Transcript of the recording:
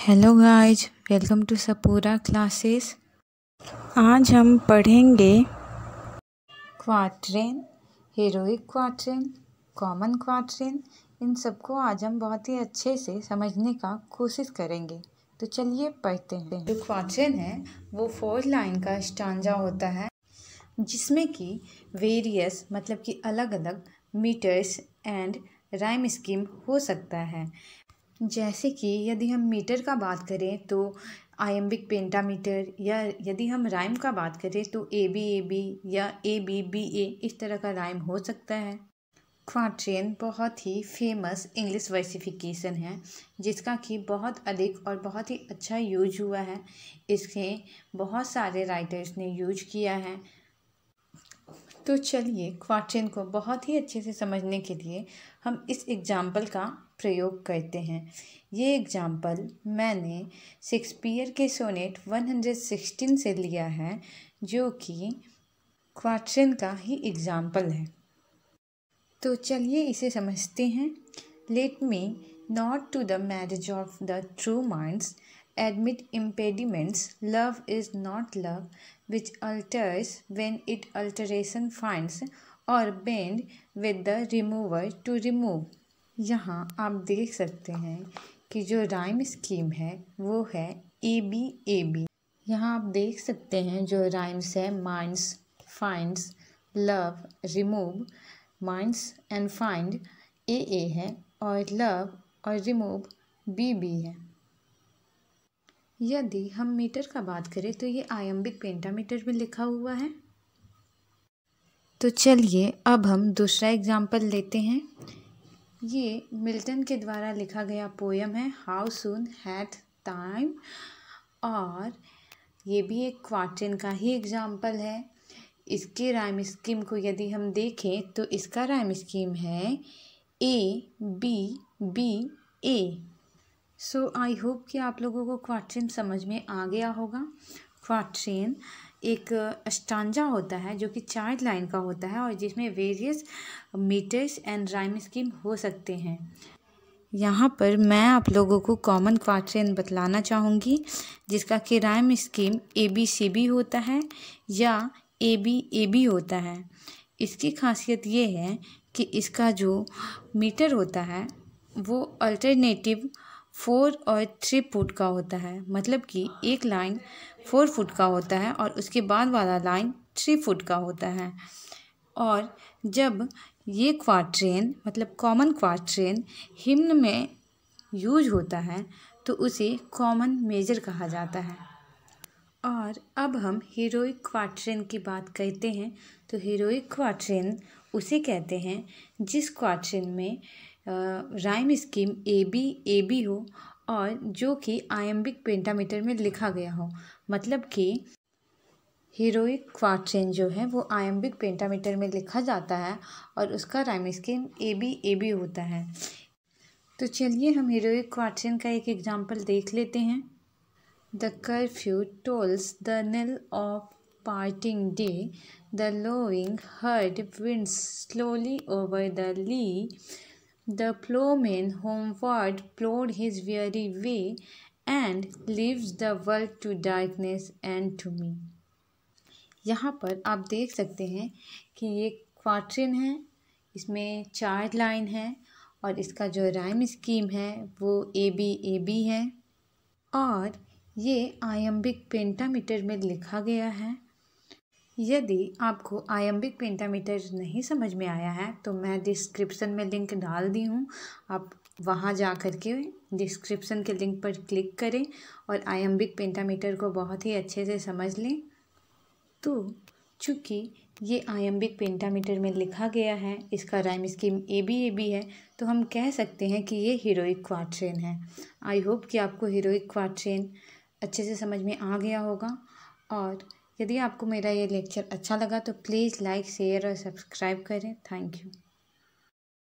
Hello guys welcome to सपूरा classes आज हम पढ़ेंगे quatrain heroic quatrain common quatrain इन सबको आज हम बहुत ही अच्छे से समझने का कोशिश करेंगे तो चलिए पढ़ते हैं जो क्वाट्रेन है वो फोर लाइन का स्टांजा होता है जिसमें कि वेरियस मतलब कि अलग अलग मीटर्स एंड राइम स्कीम हो सकता है जैसे कि यदि हम मीटर का बात करें तो आयम्बिक पेंटामीटर या यदि हम राइम का बात करें तो ए बी ए बी या ए बी बी ए इस तरह का राइम हो सकता है क्वाट्रेन बहुत ही फेमस इंग्लिश वर्सिफिकेशन है जिसका कि बहुत अधिक और बहुत ही अच्छा यूज हुआ है इसके बहुत सारे राइटर्स ने यूज किया है तो चलिए क्वाट्रेन को बहुत ही अच्छे से समझने के लिए हम इस एग्जाम्पल का प्रयोग करते हैं ये एग्जाम्पल मैंने शेक्सपियर के सोनेट 116 से लिया है जो कि क्वाट्रेन का ही एग्जाम्पल है तो चलिए इसे समझते हैं let me not to the marriage of the true minds admit impediments, love is not love, which alters when it alteration finds or bend with the remover to remove यहाँ आप देख सकते हैं कि जो राइम स्कीम है वो है ए बी ए बी यहाँ आप देख सकते हैं जो राइम्स है minds finds love remove minds and find A A है और लव और रिमूव बी बी है यदि हम मीटर का बात करें तो ये आयम्बिक पेंटामीटर में लिखा हुआ है तो चलिए अब हम दूसरा एग्जाम्पल लेते हैं ये मिल्टन के द्वारा लिखा गया पोयम है हाउ सुन हैथ टाइम और ये भी एक क्वार्टन का ही एग्जाम्पल है इसके राइम स्कीम को यदि हम देखें तो इसका राइम स्कीम है A B B A so I hope कि आप लोगों को क्वाट्रेन समझ में आ गया होगा क्वाट्रेन एक अष्टांजा होता है जो कि चार लाइन का होता है और जिसमें various meters and rhyme scheme हो सकते हैं यहाँ पर मैं आप लोगों को कॉमन क्वाट्रेन बतलाना चाहूँगी जिसका कि rhyme scheme A B C B होता है या ए बी ए बी होता है इसकी खासियत ये है कि इसका जो मीटर होता है वो अल्टरनेटिव फोर और थ्री फुट का होता है मतलब कि एक लाइन फोर फुट का होता है और उसके बाद वाला लाइन थ्री फुट का होता है और जब ये क्वाट्रेन मतलब कॉमन क्वाट्रेन हिम्न में यूज होता है तो उसे कॉमन मेजर कहा जाता है और अब हम हीरोइक क्वाट्रेन की बात कहते हैं तो हीरोइक क्वाट्रेन उसे कहते हैं जिस क्वाट्रेन में rhyme scheme A B A B हो और जो कि आयम्बिक पेंटामीटर में लिखा गया हो मतलब कि हीरोइक क्वाट्रेन जो है वो आयम्बिक पेंटामीटर में लिखा जाता है और उसका rhyme scheme A B A B होता है तो चलिए हम हीरोइक क्वार्ट्रेन का एक एग्जाम्पल देख लेते हैं the curfew tolls the knell of parting day the lowing herd winds slowly over the lea The ploughman homeward plowed his weary way and leaves the world to darkness and to me. यहाँ पर आप देख सकते हैं कि ये क्वार्ट्रिन है इसमें चार लाइन है और इसका जो राइम स्कीम है वो ए बी ए बी है और ये आयम्बिक पेंटामीटर में लिखा गया है यदि आपको आयम्बिक पेंटामीटर नहीं समझ में आया है तो मैं डिस्क्रिप्शन में लिंक डाल दी हूँ आप वहाँ जा कर के डिस्क्रिप्शन के लिंक पर क्लिक करें और आयम्बिक पेंटामीटर को बहुत ही अच्छे से समझ लें तो चूँकि ये आयम्बिक पेंटामीटर में लिखा गया है इसका rhyme scheme A B A B है तो हम कह सकते हैं कि ये हीरोइक क्वाट्रेन है आई होप कि आपको हीरोइक क्वाट्रेन अच्छे से समझ में आ गया होगा और यदि आपको मेरा ये लेक्चर अच्छा लगा तो प्लीज़ लाइक शेयर और सब्सक्राइब करें थैंक यू